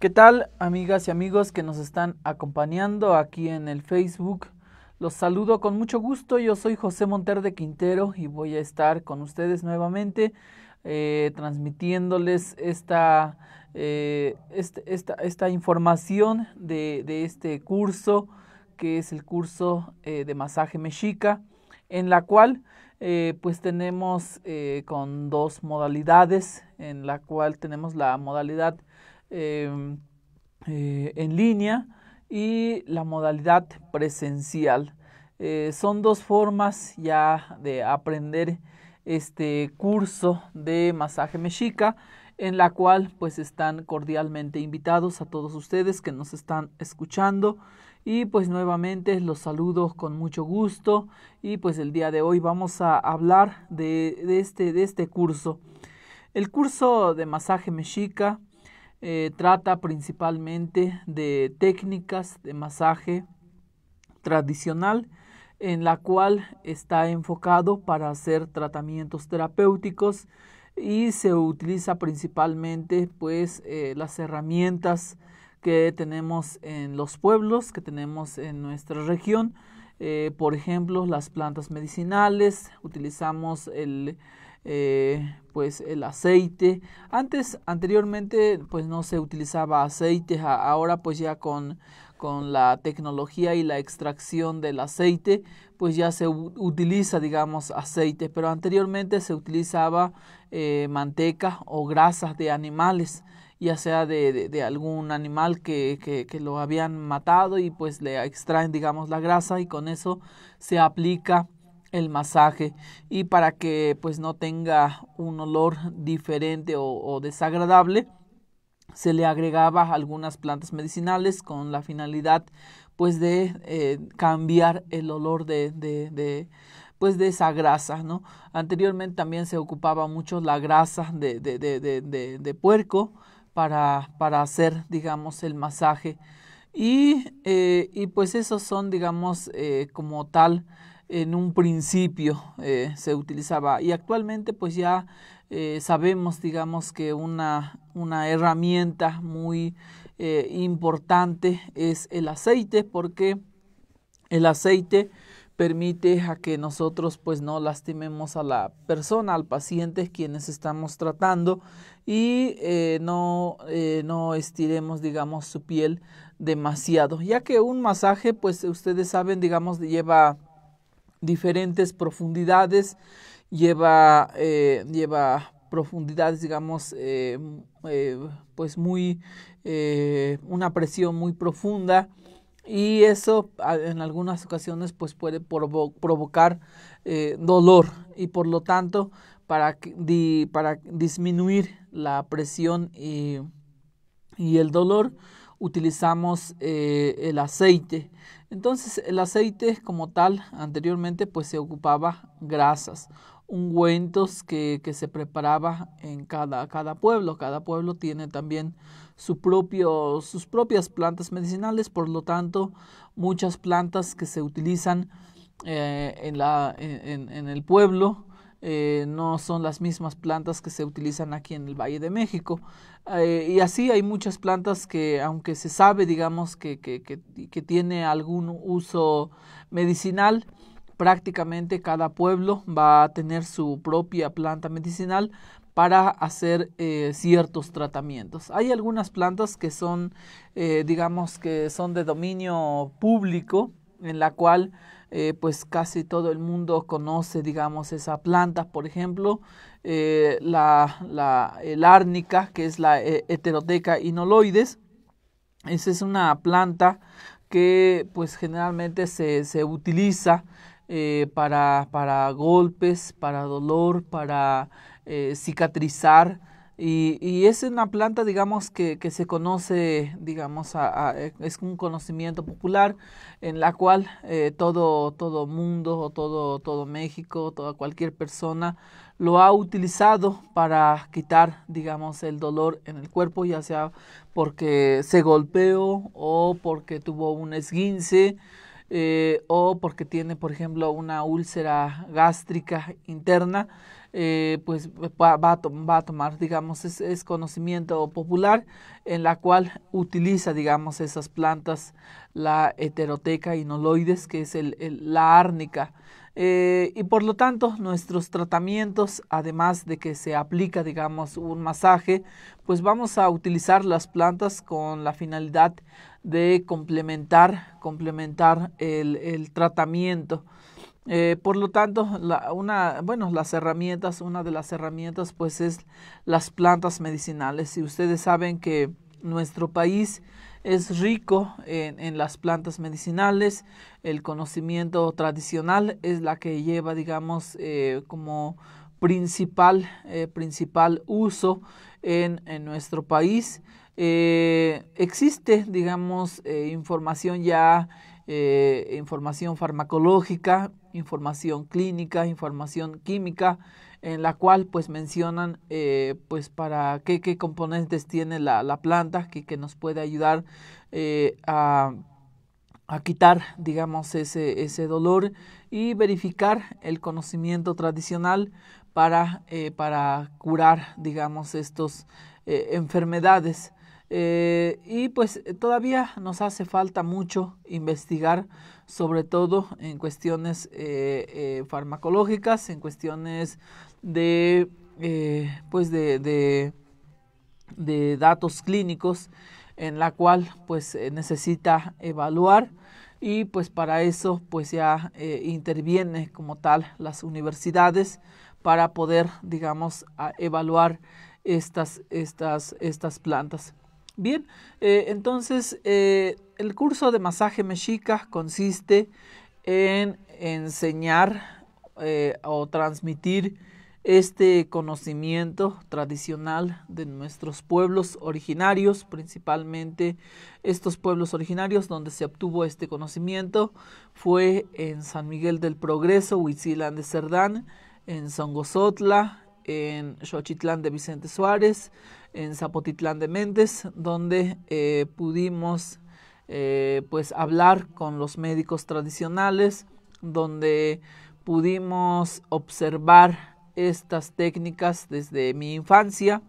¿Qué tal amigas y amigos que nos están acompañando aquí en el Facebook? Los saludo con mucho gusto, yo soy José Monter de Quintero y voy a estar con ustedes nuevamente eh, transmitiéndoles eh, este, esta, esta, información de, este curso que es el curso eh, de masaje mexica en la cual pues tenemos con dos modalidades, en la cual tenemos la modalidad Em, eh, en línea y la modalidad presencial. Eh, son dos formas ya de aprender este curso de masaje mexica en la cual pues están cordialmente invitados a todos ustedes que nos están escuchando y pues nuevamente los saludo con mucho gusto y pues el día de hoy vamos a hablar de, de este, de este curso. El curso de masaje mexica eh, trata principalmente de técnicas de masaje tradicional en la cual está enfocado para hacer tratamientos terapéuticos y se utiliza principalmente pues eh, las herramientas que tenemos en los pueblos que tenemos en nuestra región eh, por ejemplo las plantas medicinales utilizamos el eh, pues el aceite. Antes, anteriormente, pues no se utilizaba aceite, ahora pues ya con, con la tecnología y la extracción del aceite, pues ya se utiliza, digamos, aceite, pero anteriormente se utilizaba eh, manteca o grasas de animales ya sea de, algún animal que, que, lo habían matado y pues le extraen digamos la grasa y con eso se aplica el masaje y para que pues no tenga un olor diferente o, desagradable se le agregaba algunas plantas medicinales con la finalidad pues de eh, cambiar el olor de, pues de esa grasa no anteriormente también se ocupaba mucho la grasa de, de puerco para, para hacer digamos el masaje y, eh, y pues esos son digamos eh, como tal en un principio eh, se utilizaba y actualmente pues ya eh, sabemos digamos que una, una herramienta muy eh, importante es el aceite porque el aceite permite a que nosotros pues no lastimemos a la persona, al paciente quienes estamos tratando y no, no estiremos digamos su piel demasiado, ya que un masaje pues ustedes saben digamos lleva diferentes profundidades, lleva, eh, lleva profundidades, digamos, eh, eh, pues muy, una presión muy profunda y eso en algunas ocasiones pues puede provocar dolor y por lo tanto para, para disminuir la presión y, y el dolor, utilizamos eh, el aceite. Entonces el aceite como tal anteriormente pues se ocupaba grasas, ungüentos que, se preparaba en cada, cada, pueblo. Cada pueblo tiene también sus propias plantas medicinales, por lo tanto muchas plantas que se utilizan eh, en, la, en el pueblo eh, no son las mismas plantas que se utilizan aquí en el Valle de México. Eh, y así hay muchas plantas que, aunque se sabe, digamos, que, que, que, tiene algún uso medicinal, prácticamente cada pueblo va a tener su propia planta medicinal para hacer eh, ciertos tratamientos. Hay algunas plantas que son, digamos, que son de dominio público, en la cual eh, pues casi todo el mundo conoce, digamos, esa planta. por ejemplo, eh, la, la, árnica, que es la eh, heteroteca inoloides. Esa es una planta que pues generalmente se, se utiliza para, para golpes, para dolor, para cicatrizar, y, y, es una planta, digamos, que, se conoce, digamos, a, es un conocimiento popular en la cual eh, todo, todo mundo o todo, todo México, toda cualquier persona lo ha utilizado para quitar, digamos, el dolor en el cuerpo, ya sea porque se golpeó o porque tuvo un esguince. Eh, o porque tiene, por ejemplo, una úlcera gástrica interna eh, pues va, a tomar, digamos, es, conocimiento popular en la cual utiliza, digamos, esas plantas, la heteroteca inoloides, que es el, la árnica. Eh, y por lo tanto, nuestros tratamientos, además de que se aplica, digamos, un masaje, pues vamos a utilizar las plantas con la finalidad de complementar, complementar el, el tratamiento. Eh, por lo tanto, una, las herramientas, una de las herramientas pues es las plantas medicinales. Y ustedes saben que nuestro país es rico en, las plantas medicinales, el conocimiento tradicional es la que lleva, digamos, eh, como principal, eh, principal uso en, nuestro país. existe, digamos, información ya, información farmacológica, información clínica, información química, en la cual pues mencionan eh, pues para qué, qué componentes tiene la, planta que, que, nos puede ayudar eh, a, a, quitar digamos ese, ese dolor y verificar el conocimiento tradicional para, eh, para curar digamos estas enfermedades. y pues todavía nos hace falta mucho investigar sobre todo en cuestiones eh, eh, farmacológicas, en cuestiones de, eh, pues de, de, datos clínicos, en la cual pues necesita evaluar y pues para eso pues ya interviene como tal las universidades para poder digamos evaluar estas, estas, estas plantas. Bien, entonces el curso de masaje Mexica consiste en enseñar eh, o transmitir este conocimiento tradicional de nuestros pueblos originarios, principalmente estos pueblos originarios donde se obtuvo este conocimiento fue en San Miguel del Progreso, Huitzilán de Cerdán, en Songozotla, en Xochitlán de Vicente Suárez, en Zapotitlán de Méndez, donde eh, pudimos eh, pues hablar con los médicos tradicionales donde pudimos observar estas técnicas desde mi infancia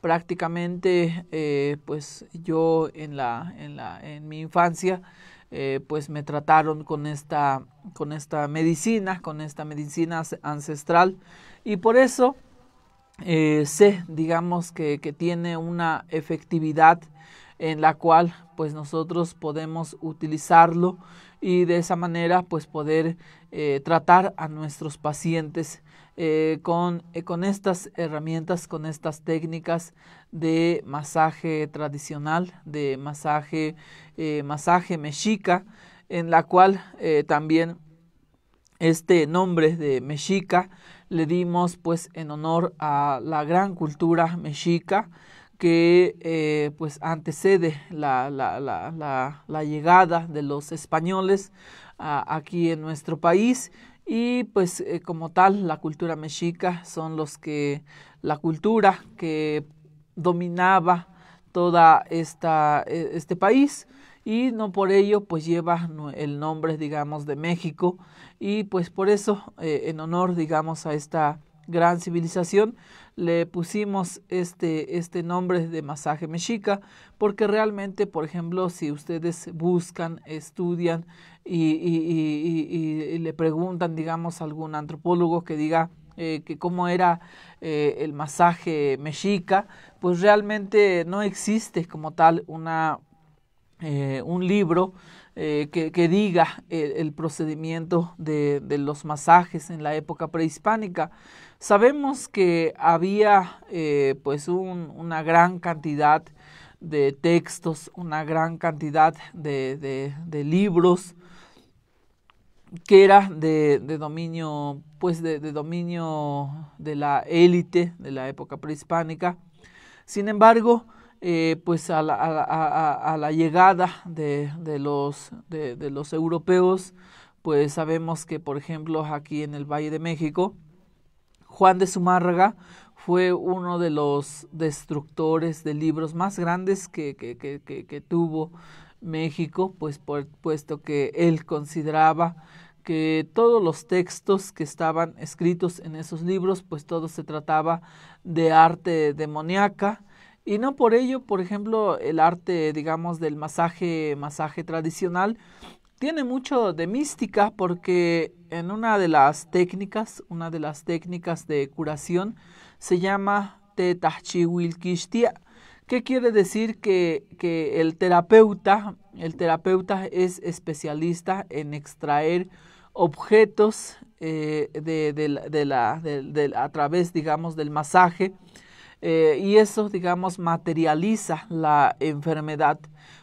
prácticamente eh, pues yo en la en, la, en mi infancia eh, pues me trataron con esta, con esta medicina, con esta medicina ancestral. Y por eso sé, digamos, que, que tiene una efectividad en la cual pues nosotros podemos utilizarlo y de esa manera pues poder eh, tratar a nuestros pacientes eh, con, eh, con estas herramientas, con estas técnicas de masaje tradicional, de masaje, masaje mexica, en la cual también este nombre de mexica le dimos pues en honor a la gran cultura mexica que eh, pues antecede la, llegada de los españoles aquí en nuestro país y pues eh, como tal la cultura mexica son los que la cultura que dominaba toda esta e, este país y no por ello pues lleva el nombre digamos de México y pues por eso eh, en honor digamos a esta gran civilización le pusimos este, este nombre de masaje mexica, porque realmente, por ejemplo, si ustedes buscan, estudian y, le preguntan, digamos, a algún antropólogo que diga, eh, que cómo era eh, el masaje mexica, pues realmente no existe como tal una, eh, un libro que, diga el, procedimiento de, los masajes en la época prehispánica. Sabemos que había eh, pues una gran cantidad de textos, una gran cantidad de, libros que era de, dominio, pues de, dominio de la élite de la época prehispánica. Sin embargo, eh, pues a la, a, llegada los, de, los, europeos, pues sabemos que, por ejemplo, aquí en el Valle de México, Juan de Zumárraga fue uno de los destructores de libros más grandes que, que, que, tuvo México, pues por, puesto que él consideraba que todos los textos que estaban escritos en esos libros, pues todo se trataba de arte demoníaca. Y no por ello, por ejemplo, el arte, digamos, del masaje, masaje tradicional, tiene mucho de mística porque en una de las técnicas, una de las técnicas de curación se llama Te que que quiere decir que, el terapeuta, el terapeuta es especialista en extraer objetos eh, de, la, a través, digamos, del masaje eh, y eso, digamos, materializa la enfermedad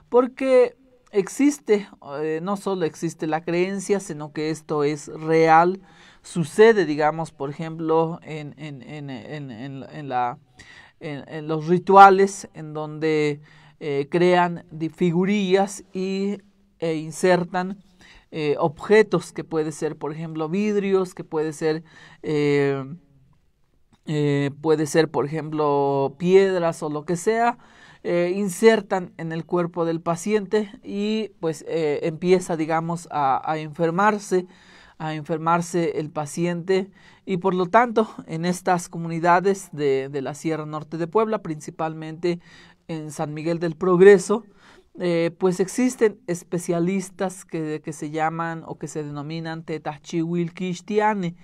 porque existe, eh, no solo existe la creencia, sino que esto es real. Sucede, digamos, por ejemplo, en, en, en, la, en los rituales en donde eh, crean figurillas y, e insertan eh, objetos que puede ser, por ejemplo, vidrios, que puede ser... Eh, puede ser, por ejemplo, piedras o lo que sea, eh, insertan en el cuerpo del paciente y pues eh, empieza, digamos, a, enfermarse, a enfermarse el paciente y por lo tanto en estas comunidades de, la Sierra Norte de Puebla, principalmente en San Miguel del Progreso, eh, pues existen especialistas que, se llaman o que se denominan tetachihuilquistiane,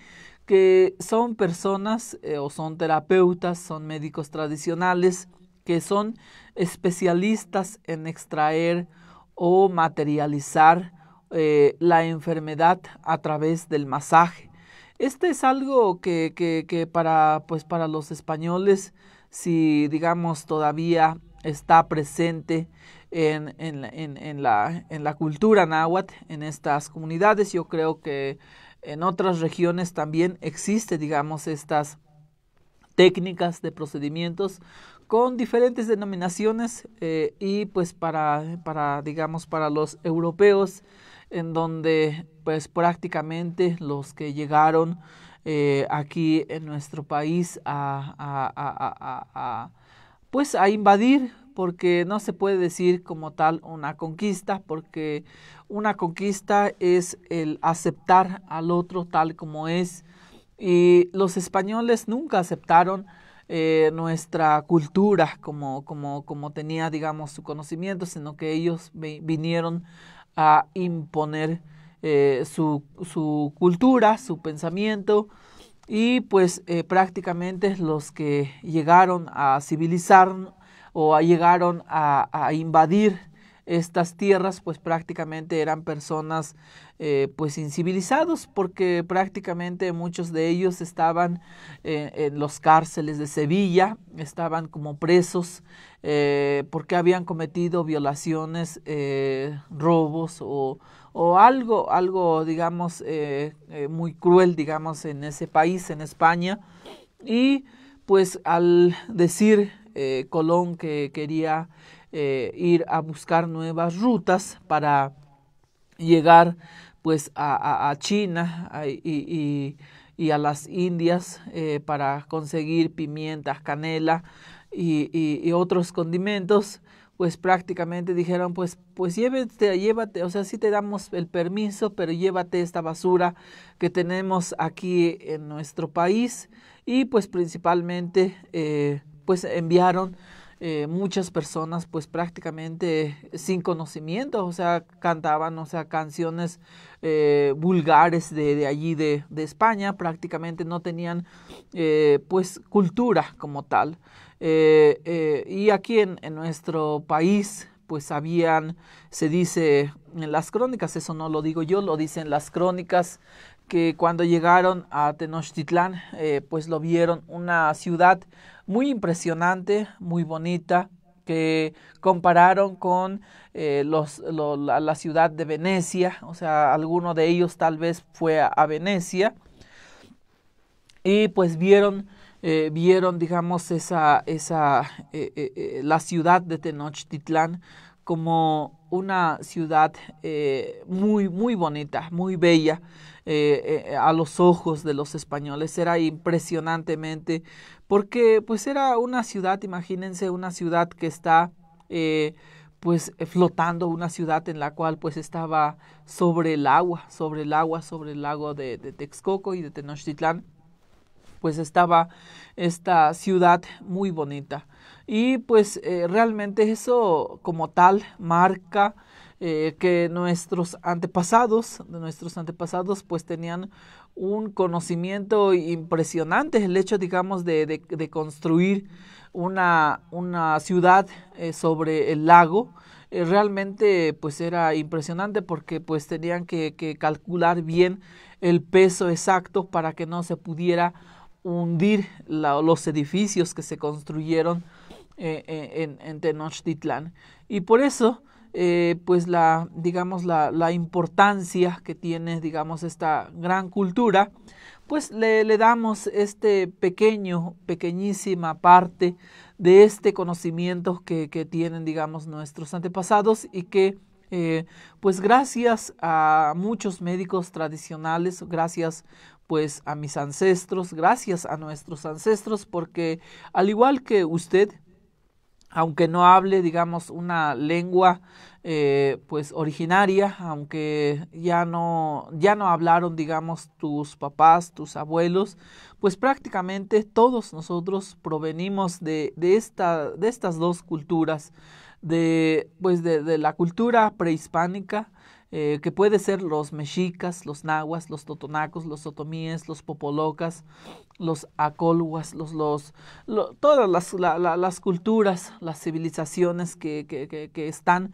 que son personas o son terapeutas, son médicos tradicionales que son especialistas en extraer o materializar eh, la enfermedad a través del masaje. Este es algo que, para, pues para los españoles, si digamos todavía está presente en, en, la, en, la, cultura náhuatl, en estas comunidades. Yo creo que en otras regiones también existe, digamos, estas técnicas de procedimientos con diferentes denominaciones eh, y pues para, para, digamos, para los europeos, en donde pues prácticamente los que llegaron eh, aquí en nuestro país pues a invadir, porque no se puede decir como tal una conquista, porque una conquista es el aceptar al otro tal como es. Y los españoles nunca aceptaron eh, nuestra cultura como, como, como tenía, digamos, su conocimiento, sino que ellos vinieron a imponer eh, su, cultura, su pensamiento, y pues eh, prácticamente los que llegaron a civilizar o llegaron a invadir estas tierras pues prácticamente eran personas eh, pues incivilizados porque prácticamente muchos de ellos estaban eh, en los cárceles de Sevilla, estaban como presos eh, porque habían cometido violaciones, robos o, o, algo, algo digamos muy cruel digamos en ese país, en España. Y pues al decir Colón que quería eh, ir a buscar nuevas rutas para llegar pues a, China y, a las Indias eh, para conseguir pimientas, canela y, otros condimentos, pues prácticamente dijeron pues, pues llévate, llévate, o sea, sí te damos el permiso, pero llévate esta basura que tenemos aquí en nuestro país y pues principalmente eh, pues enviaron eh, muchas personas pues prácticamente sin conocimiento, o sea, cantaban, o sea, canciones eh, vulgares de, allí de, de, España, prácticamente no tenían eh, pues cultura como tal. y aquí en, nuestro país pues habían, se dice en las crónicas, eso no lo digo yo, lo dicen las crónicas, que cuando llegaron a Tenochtitlán, pues lo vieron una ciudad muy impresionante, muy bonita, que compararon con eh, los, la, ciudad de Venecia, o sea, alguno de ellos tal vez fue a, Venecia, y pues vieron, eh, vieron digamos, esa, esa, eh, la ciudad de Tenochtitlán como una ciudad eh, muy, muy bonita, muy bella eh, eh, a los ojos de los españoles. Era impresionantemente, porque pues era una ciudad, imagínense, una ciudad que está eh, pues flotando, una ciudad en la cual pues estaba sobre el agua, sobre el agua, sobre el lago de, de Texcoco y de Tenochtitlán pues estaba esta ciudad muy bonita. Y pues eh, realmente eso como tal marca eh, que nuestros antepasados, de nuestros antepasados pues tenían un conocimiento impresionante, el hecho digamos de, de, construir una, una ciudad eh, sobre el lago, realmente pues era impresionante porque pues tenían que calcular bien el peso exacto para que no se pudiera hundir los edificios que se construyeron eh, eh, en, Tenochtitlán. Y por eso, eh, pues la, digamos, la, importancia que tiene, digamos, esta gran cultura, pues le, damos este pequeño, pequeñísima parte de este conocimiento que, tienen, digamos, nuestros antepasados y que pues gracias a muchos médicos tradicionales, gracias pues a mis ancestros, gracias a nuestros ancestros, porque al igual que usted, aunque no hable, digamos, una lengua eh, pues originaria, aunque ya no, ya no hablaron, digamos, tus papás, tus abuelos, pues prácticamente todos nosotros provenimos de, de, esta, de estas dos culturas, de, pues de, de la cultura prehispánica, eh, que puede ser los mexicas, los nahuas, los totonacos, los otomíes, los popolocas, los acolhuas, los, los, todas las, las, culturas, las civilizaciones que, que, están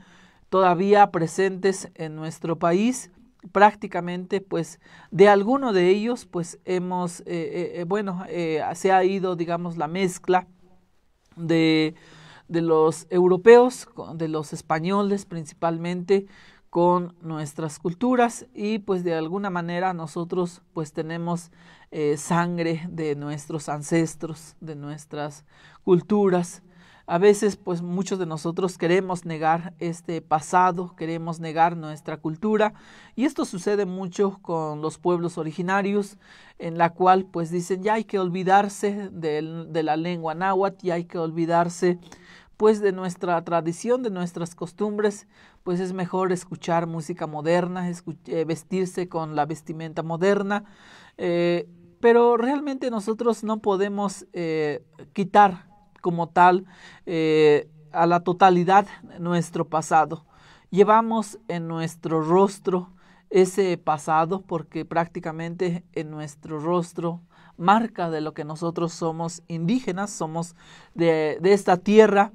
todavía presentes en nuestro país. Prácticamente, pues, de alguno de ellos, pues, hemos, eh, eh, bueno, se ha ido, digamos, la mezcla de, de los europeos, de los españoles principalmente, con nuestras culturas y pues de alguna manera nosotros pues tenemos eh, sangre de nuestros ancestros, de nuestras culturas. A veces pues muchos de nosotros queremos negar este pasado, queremos negar nuestra cultura y esto sucede mucho con los pueblos originarios en la cual pues dicen ya hay que olvidarse de, la lengua náhuatl, y hay que olvidarse pues de nuestra tradición, de nuestras costumbres, pues es mejor escuchar música moderna, eh, vestirse con la vestimenta moderna, eh, pero realmente nosotros no podemos eh, quitar como tal a la totalidad nuestro pasado. Llevamos en nuestro rostro ese pasado porque prácticamente en nuestro rostro marca de lo que nosotros somos indígenas, somos de esta tierra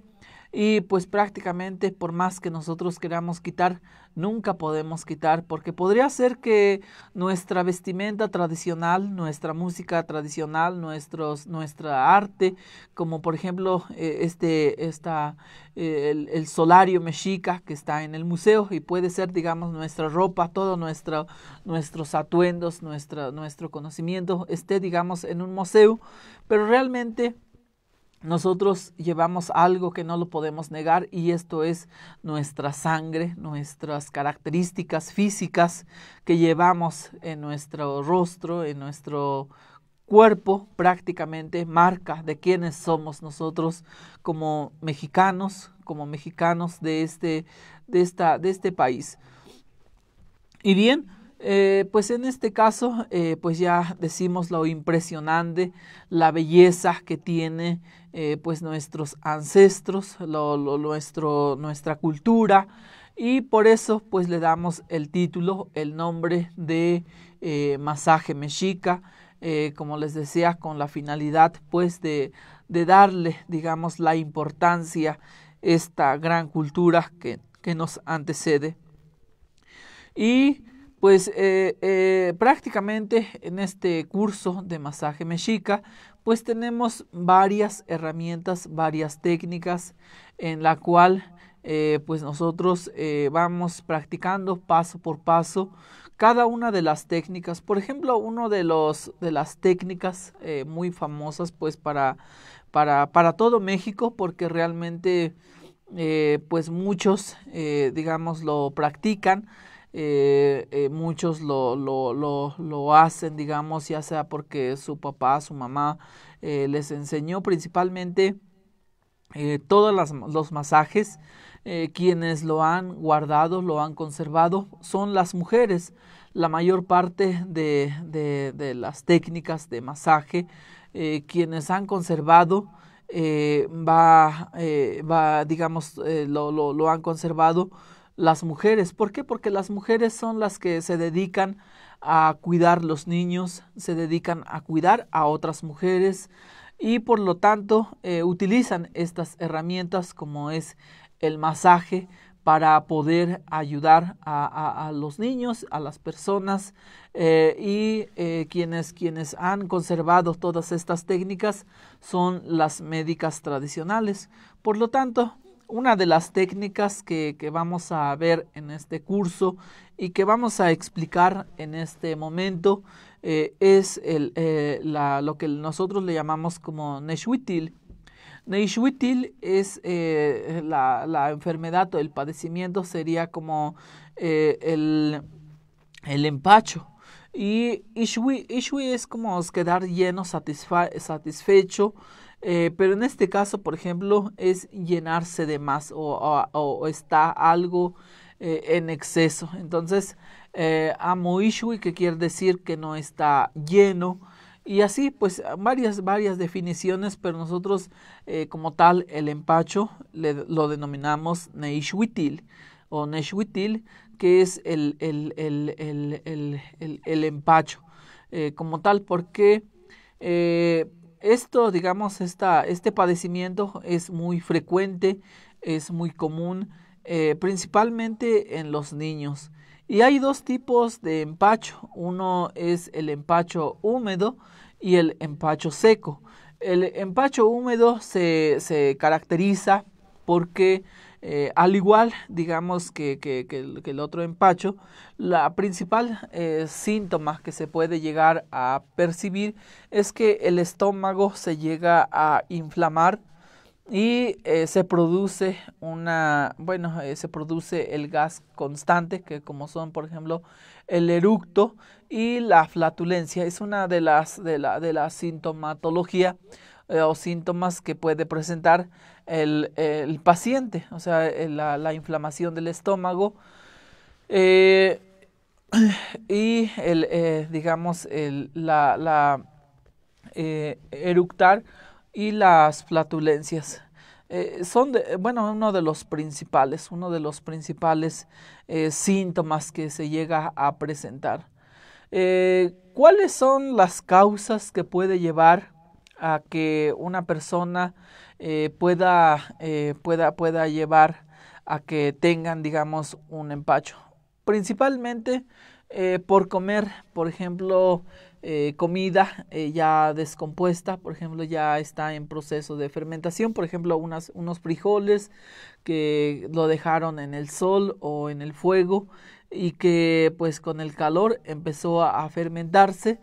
y pues prácticamente por más que nosotros queramos quitar, nunca podemos quitar, porque podría ser que nuestra vestimenta tradicional, nuestra música tradicional, nuestros, nuestra arte, como por ejemplo eh, este, esta, eh, el, solario mexica que está en el museo y puede ser, digamos, nuestra ropa, todos nuestro, nuestros atuendos, nuestra, nuestro conocimiento esté, digamos, en un museo, pero realmente nosotros llevamos algo que no lo podemos negar y esto es nuestra sangre, nuestras características físicas que llevamos en nuestro rostro, en nuestro cuerpo prácticamente marca de quiénes somos nosotros como mexicanos, como mexicanos de este, de esta, de este país. Y bien, eh, pues en este caso, eh, pues ya decimos lo impresionante, la belleza que tiene eh, pues nuestros ancestros, lo, nuestro, nuestra cultura y por eso pues le damos el título, el nombre de eh, masaje mexica, eh, como les decía, con la finalidad pues de, de darle, digamos, la importancia esta gran cultura que, que nos antecede. Y pues prácticamente en este curso de masaje mexica, pues tenemos varias herramientas, varias técnicas en la cual eh, pues nosotros eh, vamos practicando paso por paso cada una de las técnicas. Por ejemplo, una de, los, de las técnicas eh, muy famosas pues para, para, para, todo México porque realmente pues muchos digamos lo practican eh, eh, muchos lo, lo, lo, lo, hacen, digamos, ya sea porque su papá, su mamá eh, les enseñó principalmente eh, todos los masajes. quienes lo han guardado, lo han conservado, son las mujeres. La mayor parte de, de, las técnicas de masaje, quienes han conservado, va, va, digamos, lo, lo han conservado las mujeres. ¿Por qué? Porque las mujeres son las que se dedican a cuidar los niños, se dedican a cuidar a otras mujeres y por lo tanto eh, utilizan estas herramientas como es el masaje para poder ayudar a, los niños, a las personas eh, y eh, quienes, quienes han conservado todas estas técnicas son las médicas tradicionales. Por lo tanto, una de las técnicas que, que, vamos a ver en este curso y que vamos a explicar en este momento eh, es el, eh, lo que nosotros le llamamos como Neshwitil. Neishwitil es eh, la, la, enfermedad o el padecimiento sería como el, el empacho. Y Ishwi, es como quedar lleno, satisfecho, eh, pero en este caso, por ejemplo, es llenarse de más o, está algo eh, en exceso. Entonces, eh, amoishwi, que quiere decir que no está lleno. Y así, pues, varias, varias definiciones, pero nosotros, eh, como tal, el empacho lo denominamos neishwitil o neishwitil, que es el, el, el, el empacho. como tal, porque esto, digamos, esta, este padecimiento es muy frecuente, es muy común, eh, principalmente en los niños. Y hay dos tipos de empacho. Uno es el empacho húmedo y el empacho seco. El empacho húmedo se, se caracteriza porque eh, al igual, digamos, que, que, el, otro empacho, la principal eh, síntoma que se puede llegar a percibir es que el estómago se llega a inflamar y eh, se produce una, bueno, se produce el gas constante, que como son, por ejemplo, el eructo y la flatulencia. Es una de las, de la, de la sintomatología o síntomas que puede presentar el, paciente, o sea, la, inflamación del estómago eh, y, el, eh, digamos, el, la, eh, eructar y las flatulencias. son, bueno, uno de los principales, uno de los principales síntomas que se llega a presentar. ¿Cuáles son las causas que puede llevar a que una persona eh, pueda, eh, pueda, pueda llevar a que tengan, digamos, un empacho. Principalmente eh, por comer, por ejemplo, eh, comida ya descompuesta, por ejemplo, ya está en proceso de fermentación, por ejemplo, unas, unos frijoles que lo dejaron en el sol o en el fuego y que pues con el calor empezó a fermentarse.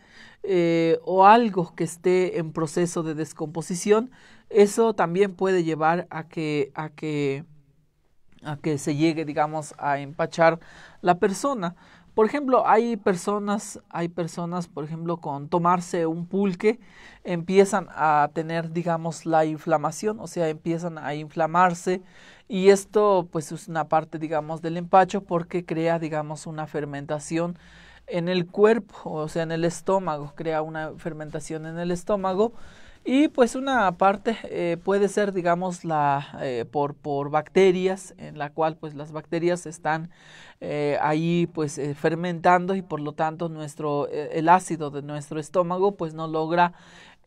Eh, o algo que esté en proceso de descomposición, eso también puede llevar a que, a que, a que se llegue, digamos, a empachar la persona. Por ejemplo, hay personas, hay personas, por ejemplo, con tomarse un pulque, empiezan a tener, digamos, la inflamación, o sea, empiezan a inflamarse y esto, pues, es una parte, digamos, del empacho porque crea, digamos, una fermentación en el cuerpo, o sea, en el estómago, crea una fermentación en el estómago. Y pues una parte eh, puede ser, digamos, la, eh, por, por, bacterias, en la cual pues las bacterias están eh, ahí pues fermentando y por lo tanto nuestro, el ácido de nuestro estómago pues no logra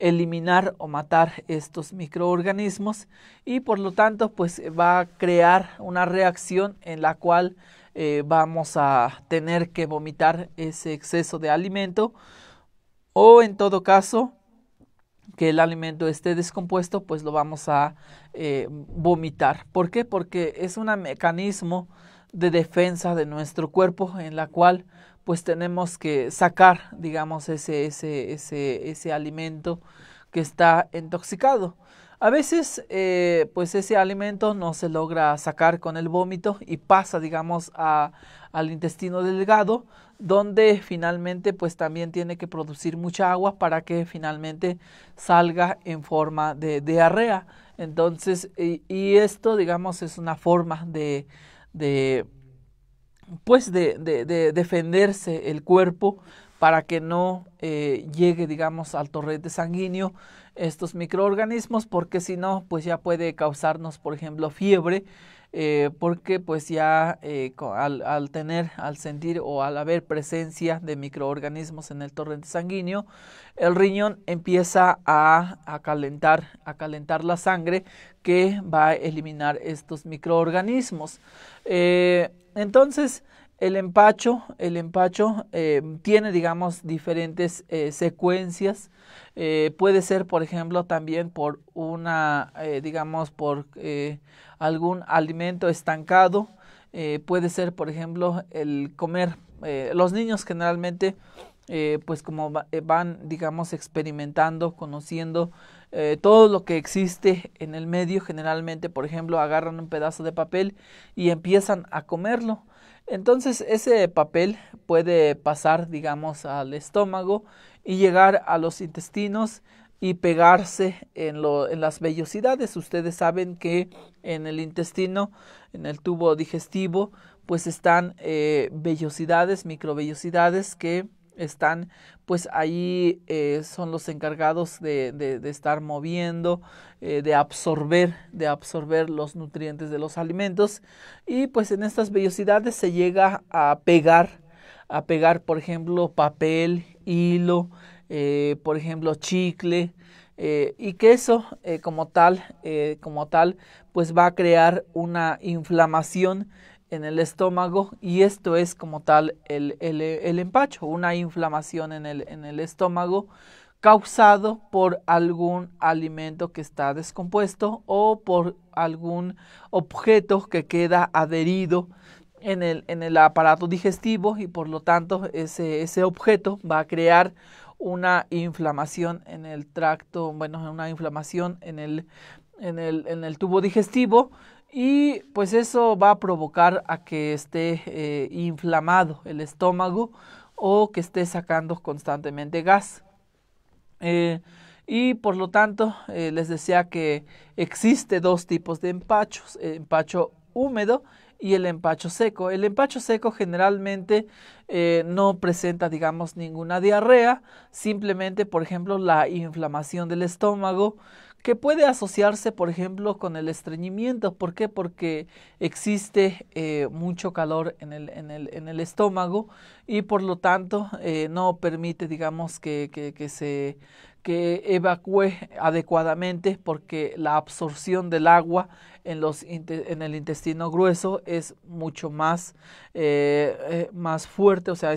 eliminar o matar estos microorganismos y por lo tanto pues va a crear una reacción en la cual eh, vamos a tener que vomitar ese exceso de alimento o en todo caso que el alimento esté descompuesto, pues lo vamos a eh, vomitar. ¿Por qué? Porque es un mecanismo de defensa de nuestro cuerpo en la cual pues tenemos que sacar, digamos, ese, ese, ese, ese alimento que está intoxicado. A veces, eh, pues ese alimento no se logra sacar con el vómito y pasa, digamos, a, al intestino delgado, donde finalmente, pues también tiene que producir mucha agua para que finalmente salga en forma de diarrea. Entonces, y, esto, digamos, es una forma de, pues, de, defenderse el cuerpo para que no eh, llegue, digamos, al torrente sanguíneo estos microorganismos porque si no, pues ya puede causarnos, por ejemplo, fiebre, eh, porque pues ya eh, al, al, tener, al sentir o al haber presencia de microorganismos en el torrente sanguíneo, el riñón empieza a, a calentar, a calentar la sangre que va a eliminar estos microorganismos. Eh, entonces, el empacho, el empacho eh, tiene, digamos, diferentes eh, secuencias. Eh, puede ser, por ejemplo, también por una, digamos, por algún alimento estancado. puede ser, por ejemplo, el comer. los niños generalmente, pues como van, digamos, experimentando, conociendo todo lo que existe en el medio generalmente, por ejemplo, agarran un pedazo de papel y empiezan a comerlo. Entonces ese papel puede pasar, digamos, al estómago y llegar a los intestinos y pegarse en, las vellosidades. Ustedes saben que en el intestino, en el tubo digestivo, pues están eh, vellosidades, microvellosidades que están pues ahí eh, son los encargados de, de, estar moviendo eh, de absorber de absorber los nutrientes de los alimentos y pues en estas vellosidades se llega a pegar a pegar por ejemplo papel hilo eh, por ejemplo chicle y que eso como tal como tal pues va a crear una inflamación en el estómago y esto es como tal el, el, empacho, una inflamación en el, en el estómago causado por algún alimento que está descompuesto o por algún objeto que queda adherido en el, en el aparato digestivo y por lo tanto ese, ese objeto va a crear una inflamación en el tracto, bueno, una inflamación en el, en el, en el tubo digestivo y pues eso va a provocar a que esté eh, inflamado el estómago o que esté sacando constantemente gas. Eh, y por lo tanto eh, les decía que existe dos tipos de empachos, el empacho húmedo y el empacho seco. El empacho seco generalmente no presenta, digamos, ninguna diarrea, simplemente, por ejemplo, la inflamación del estómago que puede asociarse, por ejemplo, con el estreñimiento. ¿Por qué? Porque existe eh, mucho calor en el, en, el, estómago y por lo tanto eh, no permite, digamos, que, se que evacúe adecuadamente porque la absorción del agua en, los, en el intestino grueso es mucho más, eh, más fuerte, o sea,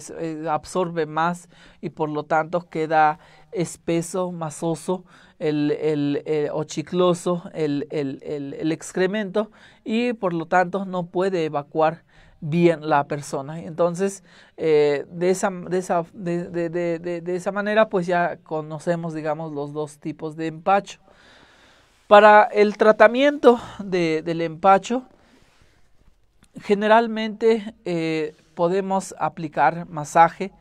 absorbe más y por lo tanto queda espeso, masoso el, el, el, eh, o chicloso el, excremento y por lo tanto no puede evacuar bien la persona. Entonces, eh, de, esa, de, esa, de, esa manera, pues ya conocemos, digamos, los dos tipos de empacho. Para el tratamiento del empacho, generalmente eh, podemos aplicar masaje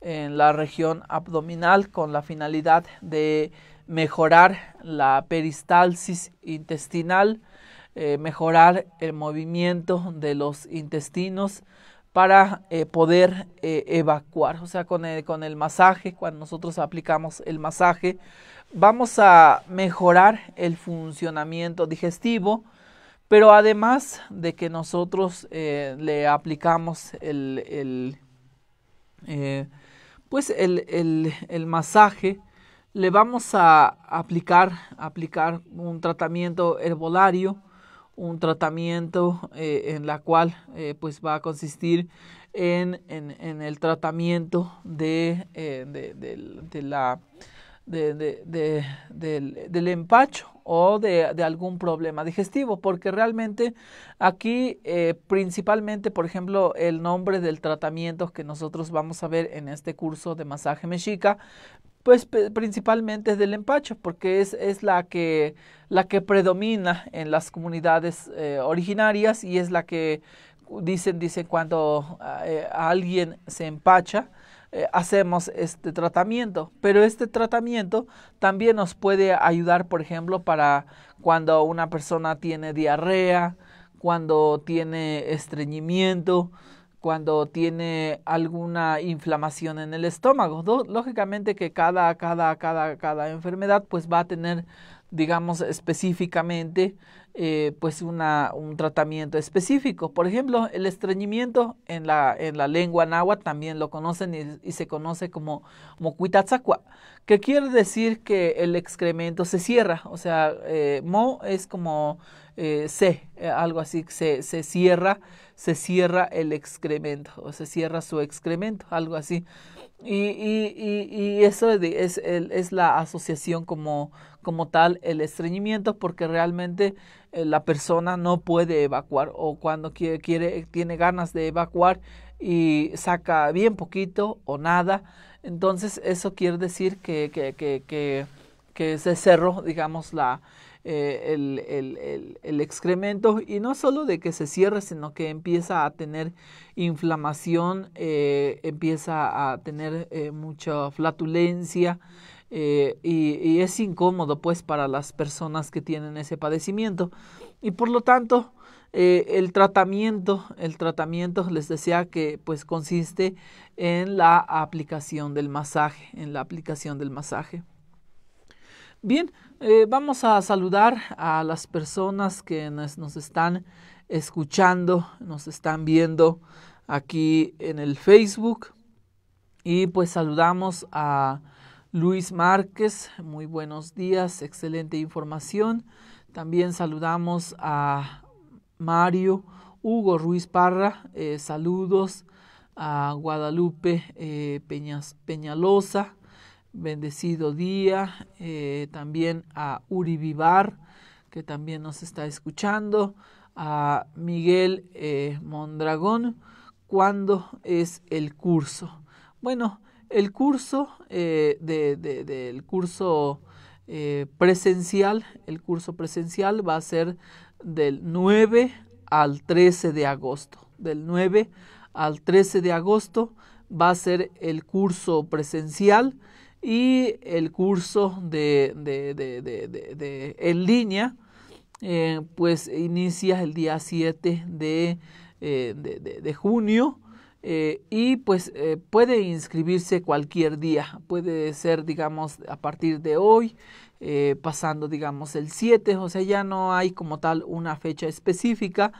en la región abdominal con la finalidad de mejorar la peristalsis intestinal, eh, mejorar el movimiento de los intestinos para eh, poder eh, evacuar. O sea, con el, con el masaje, cuando nosotros aplicamos el masaje, vamos a mejorar el funcionamiento digestivo, pero además de que nosotros le aplicamos el, el pues el, masaje, le vamos a aplicar, aplicar un tratamiento herbolario, un tratamiento eh, en la cual eh, pues va a consistir en, en, en el tratamiento de eh, la de, de, del, del, empacho o de, algún problema digestivo, porque realmente aquí eh, principalmente, por ejemplo, el nombre del tratamiento que nosotros vamos a ver en este curso de masaje mexica, pues principalmente es del empacho, porque es, es la, que, la que predomina en las comunidades eh, originarias y es la que dicen, dicen cuando eh, alguien se empacha, eh, hacemos este tratamiento. Pero este tratamiento también nos puede ayudar, por ejemplo, para cuando una persona tiene diarrea, cuando tiene estreñimiento, cuando tiene alguna inflamación en el estómago. Lógicamente que cada, cada, cada, cada enfermedad pues va a tener digamos específicamente, eh, pues una, un tratamiento específico. Por ejemplo, el estreñimiento en la, en la lengua náhuatl también lo conocen y, se conoce como mocuitazacua, que quiere decir que el excremento se cierra, o sea, eh, mo es como eh, se, eh, algo así, se, se cierra, se cierra el excremento, o se cierra su excremento, algo así. Y, y, y, y eso es, es, la asociación como, como tal, el estreñimiento, porque realmente eh, la persona no puede evacuar o cuando quiere, quiere tiene ganas de evacuar y saca bien poquito o nada. Entonces eso quiere decir que, que, que, que, que se cerró, digamos, la, eh, el, excremento y no solo de que se cierre, sino que empieza a tener inflamación, eh, empieza a tener eh, mucha flatulencia y, es incómodo pues para las personas que tienen ese padecimiento y por lo tanto el tratamiento el tratamiento les decía que pues consiste en la aplicación del masaje en la aplicación del masaje bien eh, vamos a saludar a las personas que nos, están escuchando, nos están viendo aquí en el Facebook. Y pues saludamos a Luis Márquez, muy buenos días, excelente información. También saludamos a Mario Hugo Ruiz Parra, eh, saludos a Guadalupe eh, Peñas, Peñalosa bendecido día. Eh, también a Uri Vivar, que también nos está escuchando. A Miguel eh, Mondragón, ¿cuándo es el curso? Bueno, el curso eh, del curso presencial, el curso presencial va a ser del 9 al 13 de agosto. Del 9 al 13 de agosto va a ser el curso presencial y el curso de, de, en línea, eh, pues inicia el día 7 eh, de, junio. Eh, y pues puede inscribirse cualquier día, puede ser digamos a partir de hoy, pasando digamos el 7, o sea ya no hay como tal una fecha específica,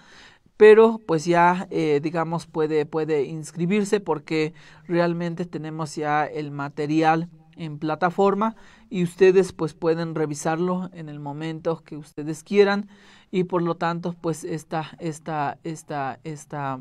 pero pues ya digamos puede, puede inscribirse porque realmente tenemos ya el material en plataforma y ustedes pues pueden revisarlo en el momento que ustedes quieran y por lo tanto pues esta, esta, esta, esta,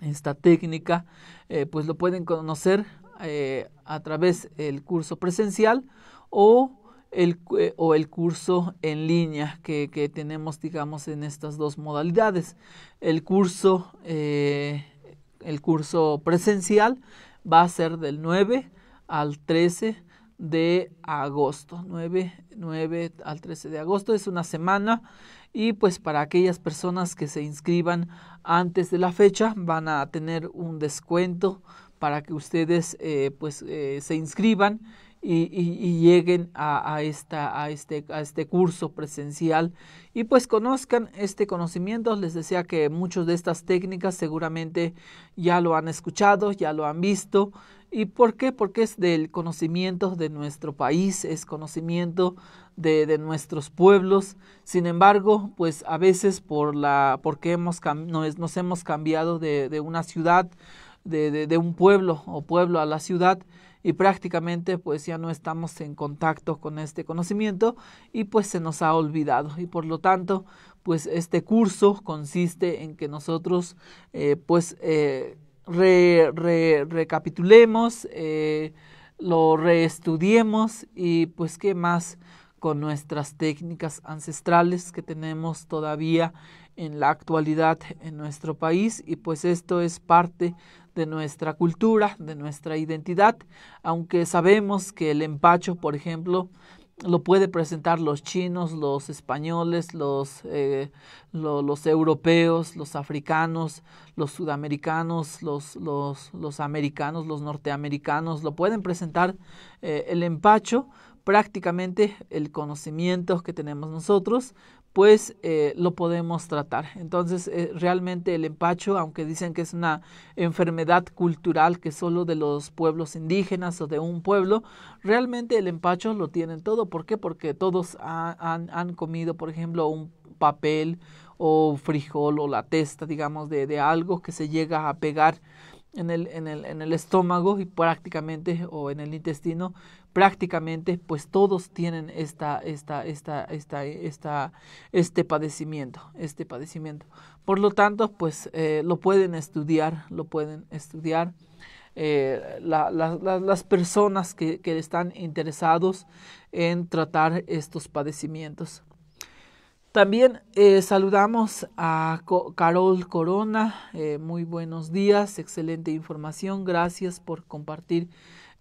esta técnica eh, pues lo pueden conocer eh, a través del curso presencial o el, eh, o el curso en línea que, que, tenemos, digamos, en estas dos modalidades. El curso, el curso presencial va a ser del 9 al 13 de agosto. 9, 9 al 13 de agosto es una semana y pues para aquellas personas que se inscriban antes de la fecha van a tener un descuento para que ustedes eh, pues eh, se inscriban y, lleguen a, esta, a, este, a este curso presencial y pues conozcan este conocimiento. Les decía que muchas de estas técnicas seguramente ya lo han escuchado, ya lo han visto. ¿Y por qué? Porque es del conocimiento de nuestro país, es conocimiento de, nuestros pueblos. Sin embargo, pues a veces por la, porque hemos, nos, nos hemos cambiado de, una ciudad, de, un pueblo o pueblo a la ciudad, y prácticamente pues ya no estamos en contacto con este conocimiento y pues se nos ha olvidado y por lo tanto pues este curso consiste en que nosotros eh, pues eh, recapitulemos, eh, lo reestudiemos y pues qué más con nuestras técnicas ancestrales que tenemos todavía en la actualidad en nuestro país y pues esto es parte de nuestra cultura, de nuestra identidad, aunque sabemos que el empacho, por ejemplo, lo puede presentar los chinos, los españoles, los, eh, los europeos, los africanos, los sudamericanos, los, los, los americanos, los norteamericanos, lo pueden presentar eh, el empacho prácticamente el conocimiento que tenemos nosotros pues eh, lo podemos tratar. Entonces, eh, realmente el empacho, aunque dicen que es una enfermedad cultural que solo de los pueblos indígenas o de un pueblo, realmente el empacho lo tienen todo. ¿Por qué? Porque todos han, han comido, por ejemplo, un papel o frijol o la testa, digamos, de, de algo que se llega a pegar en el, en el, en el estómago y prácticamente, o en el intestino, prácticamente pues todos tienen esta, esta, esta, este padecimiento, este padecimiento. Por lo tanto, pues eh, lo pueden estudiar, lo pueden estudiar. Eh, la, las personas que, que están interesados en tratar estos padecimientos. También eh, saludamos a Carol Corona. Eh, muy buenos días, excelente información. Gracias por compartir